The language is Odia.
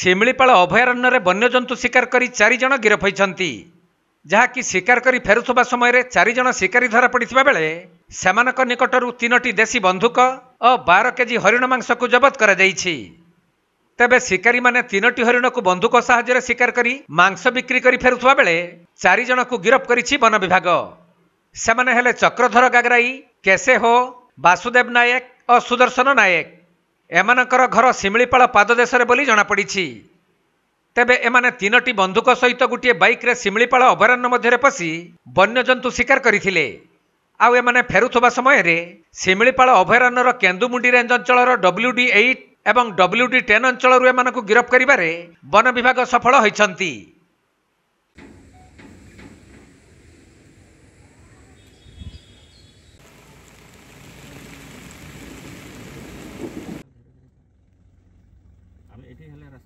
ଶିମିଳିପାଳ ଅଭୟାରଣ୍ୟରେ ବନ୍ୟଜନ୍ତୁ ଶିକାର କରି ଚାରିଜଣ ଗିରଫ ହୋଇଛନ୍ତି ଯାହାକି ଶିକାର କରି ଫେରୁଥିବା ସମୟରେ ଚାରିଜଣ ଶିକାରୀ ଧରା ପଡ଼ିଥିବା ବେଳେ ସେମାନଙ୍କ ନିକଟରୁ ତିନୋଟି ଦେଶୀ ବନ୍ଧୁକ ଓ ବାର କେଜି ହରିଣ ମାଂସକୁ ଜବତ କରାଯାଇଛି ତେବେ ଶିକାରୀମାନେ ତିନୋଟି ହରିଣକୁ ବନ୍ଧୁକ ସାହାଯ୍ୟରେ ଶିକାର କରି ମାଂସ ବିକ୍ରି କରି ଫେରୁଥିବା ବେଳେ ଚାରିଜଣକୁ ଗିରଫ କରିଛି ବନ ବିଭାଗ ସେମାନେ ହେଲେ ଚକ୍ରଧର ଗାଗରାଇ କେସେ ହୋ ବାସୁଦେବ ନାୟକ ଓ ସୁଦର୍ଶନ ନାୟକ ଏମାନଙ୍କର ଘର ଶିମିଳିପାଳ ପାଦଦେଶରେ ବୋଲି ଜଣାପଡ଼ିଛି ତେବେ ଏମାନେ ତିନୋଟି ବନ୍ଧୁକ ସହିତ ଗୋଟିଏ ବାଇକ୍ରେ ଶିମିଳିପାଳ ଅଭୟାରଣ୍ୟ ମଧ୍ୟରେ ପଶି ବନ୍ୟଜନ୍ତୁ ଶିକାର କରିଥିଲେ ଆଉ ଏମାନେ ଫେରୁଥିବା ସମୟରେ ଶିମିଳିପାଳ ଅଭୟାରଣ୍ୟର କେନ୍ଦୁମୁଣ୍ଡି ରେଞ୍ଜ ଅଞ୍ଚଳର ଡବ୍ଲ୍ୟୁ ଡି ଏଇଟ୍ ଏବଂ ଡବ୍ଲ୍ୟୁ ଡି ଟେନ୍ ଅଞ୍ଚଳରୁ ଏମାନଙ୍କୁ ଗିରଫ କରିବାରେ ବନ ବିଭାଗ ସଫଳ ହୋଇଛନ୍ତି